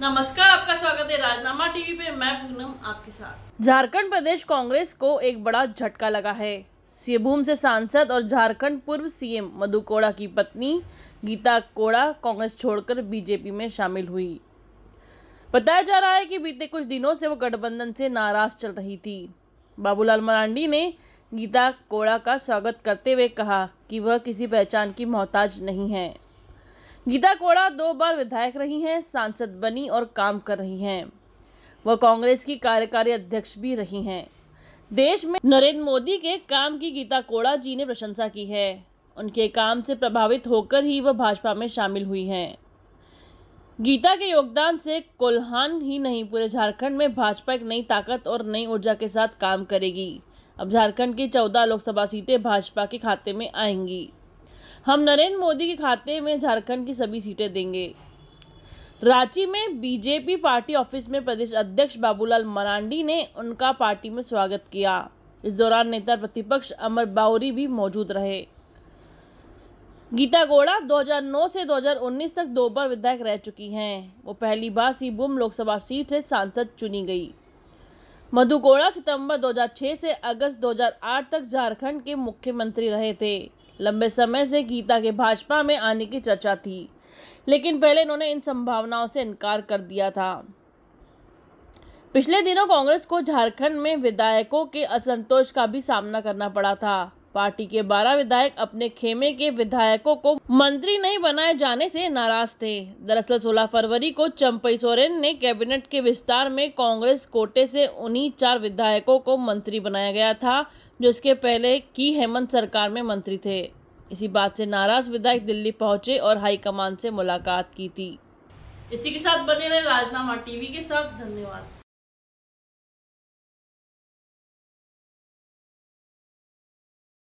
नमस्कार आपका स्वागत है राजनामा टीवी पे मैं पूनम आपके साथ झारखंड प्रदेश कांग्रेस को एक बड़ा झटका लगा है सिंहभूम से सांसद और झारखंड पूर्व सीएम मधु कोड़ा की पत्नी गीता कोड़ा कांग्रेस छोड़कर बीजेपी में शामिल हुई बताया जा रहा है कि बीते कुछ दिनों से वो गठबंधन से नाराज चल रही थी बाबूलाल मरांडी ने गीता कोड़ा का स्वागत करते हुए कहा कि वह किसी पहचान की मोहताज नहीं है गीता कोड़ा दो बार विधायक रही हैं सांसद बनी और काम कर रही हैं वह कांग्रेस की कार्यकारी अध्यक्ष भी रही हैं देश में नरेंद्र मोदी के काम की गीता कोड़ा जी ने प्रशंसा की है उनके काम से प्रभावित होकर ही वह भाजपा में शामिल हुई हैं गीता के योगदान से कोल्हान ही नहीं पूरे झारखंड में भाजपा एक नई ताकत और नई ऊर्जा के साथ काम करेगी अब झारखंड की चौदह लोकसभा सीटें भाजपा के खाते में आएंगी हम नरेंद्र मोदी के खाते में झारखंड की सभी सीटें देंगे रांची में बीजेपी पार्टी ऑफिस में प्रदेश अध्यक्ष बाबूलाल मरांडी ने उनका पार्टी में स्वागत किया इस दौरान नेता प्रतिपक्ष अमर बाउरी भी मौजूद रहे गीता गौड़ा 2009 से 2019 तक दो बार विधायक रह चुकी हैं वो पहली बार सीबुम लोकसभा सीट से सांसद चुनी गई मधुगोड़ा सितंबर 2006 से अगस्त 2008 तक झारखंड के मुख्यमंत्री रहे थे लंबे समय से गीता के भाजपा में आने की चर्चा थी लेकिन पहले इन्होंने इन संभावनाओं से इनकार कर दिया था पिछले दिनों कांग्रेस को झारखंड में विधायकों के असंतोष का भी सामना करना पड़ा था पार्टी के बारह विधायक अपने खेमे के विधायकों को मंत्री नहीं बनाए जाने से नाराज थे दरअसल 16 फरवरी को चंपई सोरेन ने कैबिनेट के विस्तार में कांग्रेस कोटे से उन्हीं चार विधायकों को मंत्री बनाया गया था जो इसके पहले की हेमंत सरकार में मंत्री थे इसी बात से नाराज विधायक दिल्ली पहुंचे और हाईकमान से मुलाकात की थी इसी के साथ बने रहे राजनामा टीवी के साथ धन्यवाद